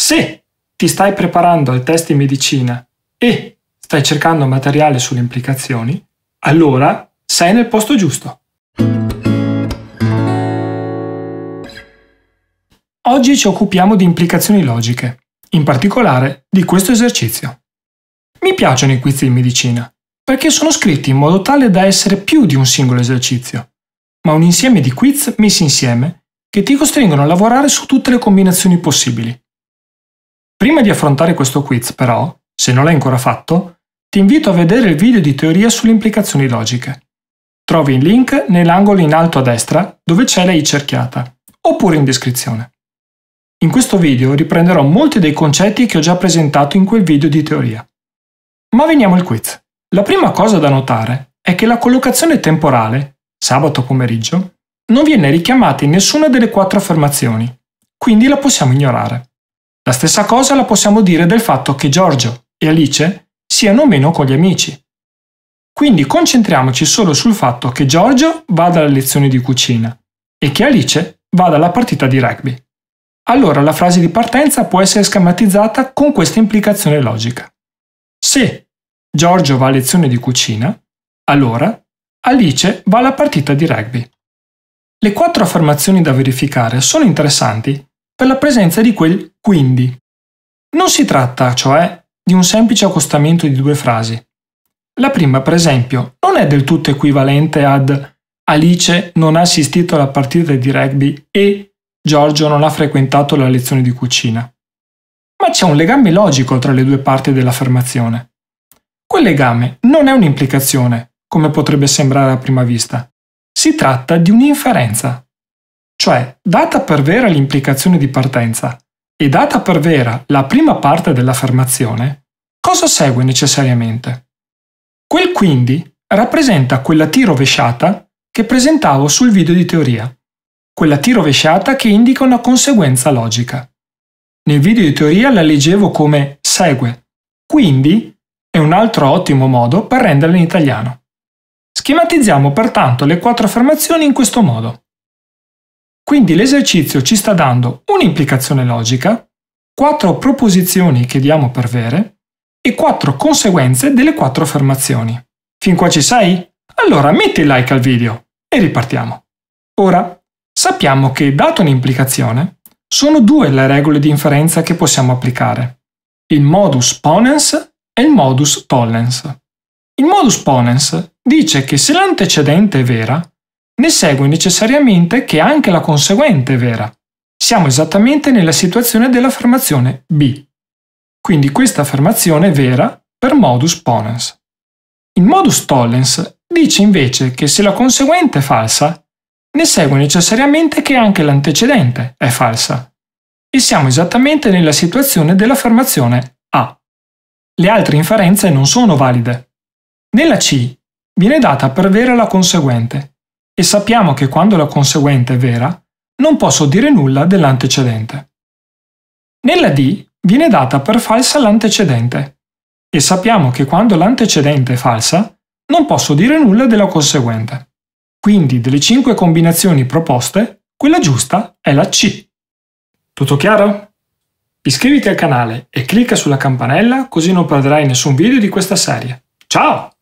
Se ti stai preparando al test di medicina e stai cercando materiale sulle implicazioni, allora sei nel posto giusto. Oggi ci occupiamo di implicazioni logiche, in particolare di questo esercizio. Mi piacciono i quiz di medicina, perché sono scritti in modo tale da essere più di un singolo esercizio, ma un insieme di quiz messi insieme che ti costringono a lavorare su tutte le combinazioni possibili Prima di affrontare questo quiz, però, se non l'hai ancora fatto, ti invito a vedere il video di teoria sulle implicazioni logiche. Trovi il link nell'angolo in alto a destra dove c'è la i cerchiata, oppure in descrizione. In questo video riprenderò molti dei concetti che ho già presentato in quel video di teoria. Ma veniamo al quiz. La prima cosa da notare è che la collocazione temporale, sabato pomeriggio, non viene richiamata in nessuna delle quattro affermazioni, quindi la possiamo ignorare. La stessa cosa la possiamo dire del fatto che Giorgio e Alice siano meno con gli amici. Quindi concentriamoci solo sul fatto che Giorgio vada alla lezione di cucina e che Alice vada alla partita di rugby. Allora la frase di partenza può essere schematizzata con questa implicazione logica. Se Giorgio va a lezione di cucina, allora Alice va alla partita di rugby. Le quattro affermazioni da verificare sono interessanti per la presenza di quel quindi. Non si tratta, cioè, di un semplice accostamento di due frasi. La prima, per esempio, non è del tutto equivalente ad Alice non ha assistito alla partita di rugby e Giorgio non ha frequentato la lezione di cucina. Ma c'è un legame logico tra le due parti dell'affermazione. Quel legame non è un'implicazione, come potrebbe sembrare a prima vista. Si tratta di un'inferenza. Cioè, data per vera l'implicazione di partenza e data per vera la prima parte dell'affermazione, cosa segue necessariamente? Quel quindi rappresenta quella T rovesciata che presentavo sul video di teoria, quella T rovesciata che indica una conseguenza logica. Nel video di teoria la leggevo come segue, quindi è un altro ottimo modo per renderla in italiano. Schematizziamo pertanto le quattro affermazioni in questo modo. Quindi l'esercizio ci sta dando un'implicazione logica, quattro proposizioni che diamo per vere e quattro conseguenze delle quattro affermazioni. Fin qua ci sei? Allora metti like al video e ripartiamo. Ora, sappiamo che, dato un'implicazione, sono due le regole di inferenza che possiamo applicare. Il modus ponens e il modus tollens. Il modus ponens dice che se l'antecedente è vera, ne segue necessariamente che anche la conseguente è vera. Siamo esattamente nella situazione dell'affermazione B. Quindi questa affermazione è vera per modus ponens. Il modus tollens dice invece che se la conseguente è falsa, ne segue necessariamente che anche l'antecedente è falsa. E siamo esattamente nella situazione dell'affermazione A. Le altre inferenze non sono valide. Nella C viene data per vera la conseguente e sappiamo che quando la conseguente è vera, non posso dire nulla dell'antecedente. Nella D viene data per falsa l'antecedente e sappiamo che quando l'antecedente è falsa, non posso dire nulla della conseguente. Quindi delle 5 combinazioni proposte, quella giusta è la C. Tutto chiaro? Iscriviti al canale e clicca sulla campanella così non perderai nessun video di questa serie. Ciao!